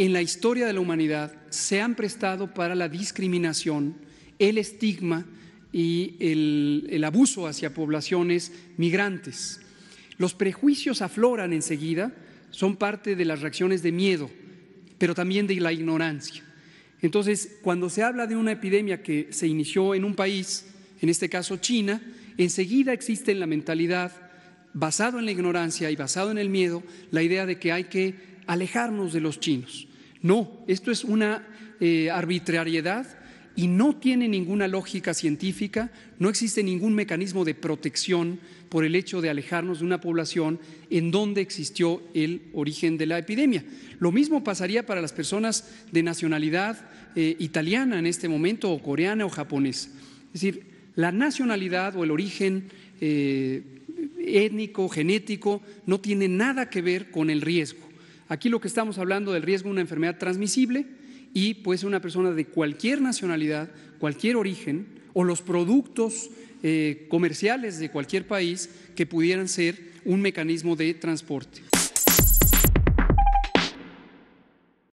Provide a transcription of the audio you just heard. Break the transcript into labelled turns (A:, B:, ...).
A: en la historia de la humanidad se han prestado para la discriminación, el estigma y el, abuso hacia poblaciones migrantes. Los prejuicios afloran enseguida, son parte de las reacciones de miedo, pero también de la ignorancia. Entonces, cuando se habla de una epidemia que se inició en un país, en este caso China, enseguida existe en la mentalidad, basado en la ignorancia y basado en el miedo, la idea de que hay que alejarnos de los chinos. No, esto es una eh, arbitrariedad y no tiene ninguna lógica científica, no existe ningún mecanismo de protección por el hecho de alejarnos de una población en donde existió el origen de la epidemia. Lo mismo pasaría para las personas de nacionalidad eh, italiana en este momento, o coreana o japonés. Es decir, la nacionalidad o el origen eh, étnico, genético, no tiene nada que ver con el riesgo. Aquí lo que estamos hablando del riesgo de una enfermedad transmisible y puede ser una persona de cualquier nacionalidad, cualquier origen o los productos eh, comerciales de cualquier país que pudieran ser un mecanismo de transporte.